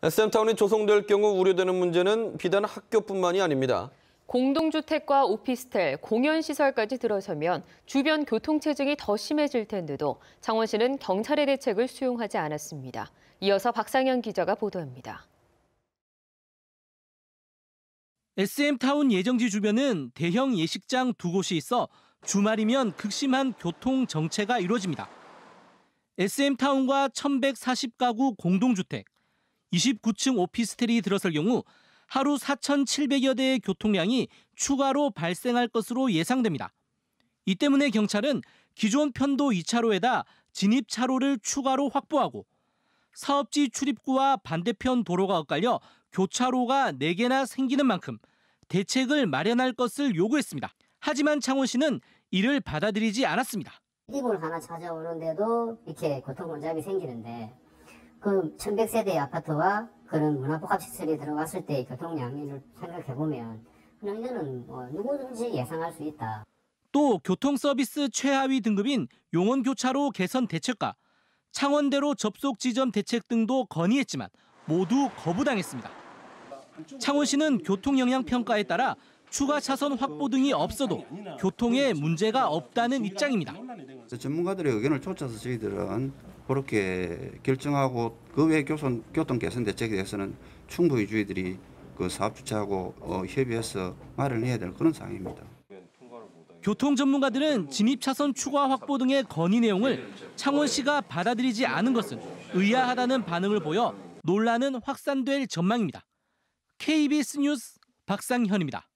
s m 타운이 조성될 경우 우려되는 문제는 비단 학교뿐만이 아닙니다. 공동주택과 오피스텔, 공연시설까지 들어서면 주변 교통체증이 더 심해질 텐데도 창원시는 경찰의 대책을 수용하지 않았습니다. 이어서 박상현 기자가 보도합니다. SM타운 예정지 주변은 대형 예식장 두 곳이 있어 주말이면 극심한 교통 정체가 이루어집니다. SM타운과 1140가구 공동주택, 29층 오피스텔이 들어설 경우 하루 4,700여 대의 교통량이 추가로 발생할 것으로 예상됩니다. 이 때문에 경찰은 기존 편도 2차로에다 진입 차로를 추가로 확보하고 사업지 출입구와 반대편 도로가 엇갈려 교차로가 4개나 생기는 만큼 대책을 마련할 것을 요구했습니다. 하지만 창원시는 이를 받아들이지 않았습니다. 피곤 하나 찾아오는데도 이렇게 고통 문장이 생기는데 그 1100세대 아파트와 그런 문화복합시설이 들어갔을 때의 교통량을 생각해보면 흥량도뭐 누구든지 예상할 수 있다. 또 교통서비스 최하위 등급인 용원교차로 개선 대책과 창원대로 접속 지점 대책 등도 건의했지만 모두 거부당했습니다. 창원시는 교통 영향 평가에 따라 추가 차선 확보 등이 없어도 교통에 문제가 없다는 입장입니다. 전문가들의 의견을 쫓아서 저희들은 그렇게 결정하고 그외 교선, 교통 개선 대책에 대해서는 충분히 주의들이 그 사업주체하고 어, 협의해서 마련해야 될 그런 상황입니다. 교통 전문가들은 진입 차선 추가 확보 등의 건의 내용을 창원시가 받아들이지 않은 것은 의아하다는 반응을 보여 논란은 확산될 전망입니다. KBS 뉴스 박상현입니다.